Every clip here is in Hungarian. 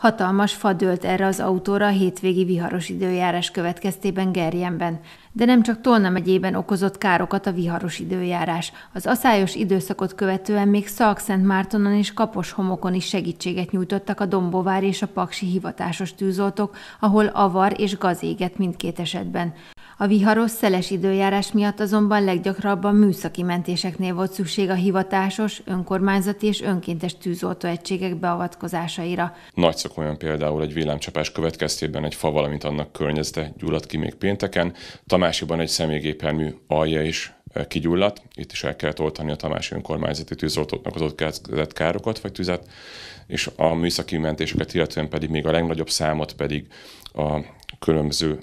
Hatalmas fa dőlt erre az autóra a hétvégi viharos időjárás következtében Gerjenben, de nem csak Tolna megyében okozott károkat a viharos időjárás. Az aszályos időszakot követően még Szalkszent Mártonon és Kapos homokon is segítséget nyújtottak a Dombovár és a Paksi hivatásos tűzoltók, ahol avar és gaz égett mindkét esetben. A viharos, szeles időjárás miatt azonban leggyakrabban műszaki mentéseknél volt szükség a hivatásos, önkormányzati és önkéntes tűzoltóegységek beavatkozásaira. szok olyan például egy villámcsapás következtében egy fa, valamint annak környezete gyulladt ki még pénteken, Tamásiban egy személygépermű alja is eh, kigyulladt, itt is el kellett oltani a Tamási önkormányzati tűzoltóknak az ott károkat vagy tüzet, és a műszaki mentéseket illetően pedig még a legnagyobb számot pedig a különböző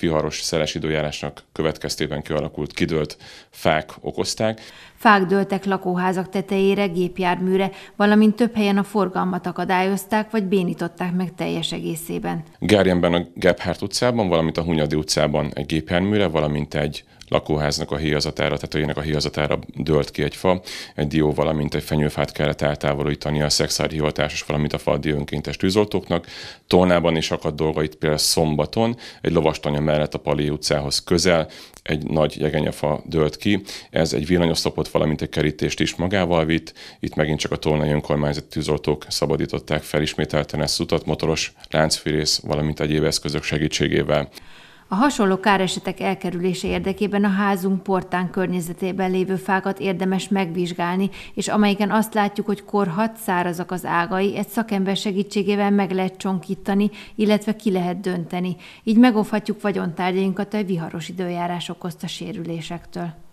viharos, szeles időjárásnak következtében kialakult, kidőlt fák okozták. Fák dőltek lakóházak tetejére, gépjárműre, valamint több helyen a forgalmat akadályozták, vagy bénították meg teljes egészében. Gárjenben a Gebhardt utcában, valamint a Hunyadi utcában egy gépjárműre, valamint egy lakóháznak a híjazatára, tehát a híjazatára dőlt ki egy fa, egy dió, valamint egy fenyőfát kellett eltávolítani a szexári hivatásos, valamint a faddi önkéntes tűzoltóknak. Tónában is akadt dolgait például szombaton, egy lovastanya mellett a Pali utcához közel, egy nagy jegenyafa dőlt ki. Ez egy villanyoszlopot, valamint egy kerítést is magával vitt. Itt megint csak a tolnai önkormányzat tűzoltók szabadították fel ismételten ezt utat motoros láncfűrész, valamint egyéb eszközök segítségével. A hasonló káresetek elkerülése érdekében a házunk portán környezetében lévő fákat érdemes megvizsgálni, és amelyiken azt látjuk, hogy korhat, szárazak az ágai, egy szakember segítségével meg lehet csonkítani, illetve ki lehet dönteni. Így megóvhatjuk vagyontárgyainkat a viharos időjárás okozta sérülésektől.